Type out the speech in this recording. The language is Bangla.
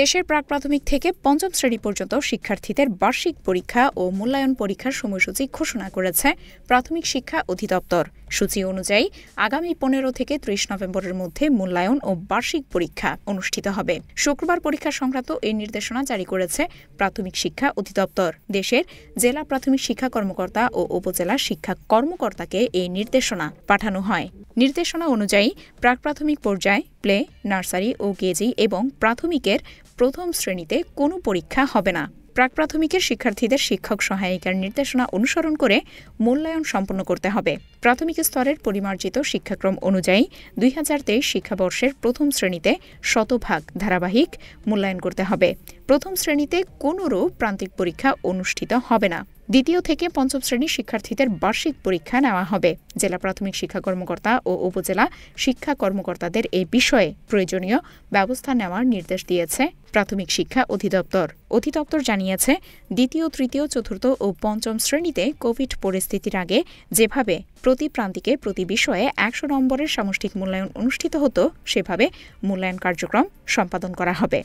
দেশের প্রাক প্রাথমিক থেকে পঞ্চম শ্রেণী পর্যন্ত শিক্ষার্থীদের বার্ষিক পরীক্ষা ও মূল্যায়ন পরীক্ষার সময়সূচি ঘোষণা করেছে প্রাথমিক শিক্ষা অধিদপ্তর সূচি অনুযায়ী আগামী পনেরো থেকে ত্রিশ নভেম্বরের মধ্যে মূল্যায়ন ও বার্ষিক পরীক্ষা অনুষ্ঠিত হবে শুক্রবার পরীক্ষা সংক্রান্ত এই নির্দেশনা জারি করেছে প্রাথমিক শিক্ষা অধিদপ্তর দেশের জেলা প্রাথমিক শিক্ষা কর্মকর্তা ও উপজেলা শিক্ষা কর্মকর্তাকে এই নির্দেশনা পাঠানো হয় নির্দেশনা অনুযায়ী প্রাক প্রাথমিক পর্যায়ে প্লে নার্সারি ও কেজি এবং প্রাথমিকের প্রথম শ্রেণীতে কোনো পরীক্ষা হবে না প্রাক প্রাথমিকের শিক্ষার্থীদের শিক্ষক সহায়িকার নির্দেশনা অনুসরণ করে মূল্যায়ন সম্পন্ন করতে হবে প্রাথমিক স্তরের পরিমার্জিত শিক্ষাক্রম অনুযায়ী দুই হাজার তেইশ শিক্ষাবর্ষের প্রথম শ্রেণীতে শতভাগ ধারাবাহিক মূল্যায়ন করতে হবে প্রথম শ্রেণীতে কোনোরূপ প্রান্তিক পরীক্ষা অনুষ্ঠিত হবে না দ্বিতীয় থেকে পঞ্চম শ্রেণীর শিক্ষার্থীদের বার্ষিক পরীক্ষা নেওয়া হবে জেলা প্রাথমিক শিক্ষা কর্মকর্তা ও উপজেলা শিক্ষা কর্মকর্তাদের এই বিষয়ে প্রয়োজনীয় ব্যবস্থা নেওয়ার নির্দেশ দিয়েছে প্রাথমিক শিক্ষা অধিদপ্তর অধিদপ্তর জানিয়েছে দ্বিতীয় তৃতীয় চতুর্থ ও পঞ্চম শ্রেণীতে কোভিড পরিস্থিতির আগে যেভাবে প্রতি প্রান্তিকে প্রতি বিষয়ে একশো নম্বরের সামষ্টিক মূল্যায়ন অনুষ্ঠিত হতো সেভাবে মূল্যায়ন কার্যক্রম সম্পাদন করা হবে